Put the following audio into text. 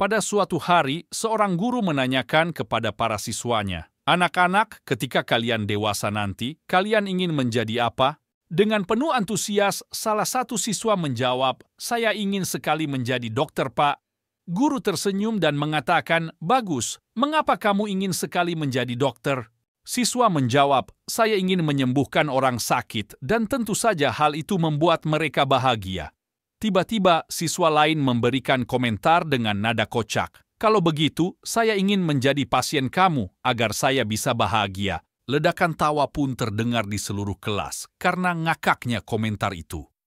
Pada suatu hari, seorang guru menanyakan kepada para siswanya, "Anak-anak, ketika kalian dewasa nanti, kalian ingin menjadi apa?" Dengan penuh antusias, salah satu siswa menjawab, "Saya ingin sekali menjadi dokter, Pak." Guru tersenyum dan mengatakan, "Bagus, mengapa kamu ingin sekali menjadi dokter?" Siswa menjawab, "Saya ingin menyembuhkan orang sakit, dan tentu saja hal itu membuat mereka bahagia." Tiba-tiba siswa lain memberikan komentar dengan nada kocak. Kalau begitu, saya ingin menjadi pasien kamu agar saya bisa bahagia. Ledakan tawa pun terdengar di seluruh kelas karena ngakaknya komentar itu.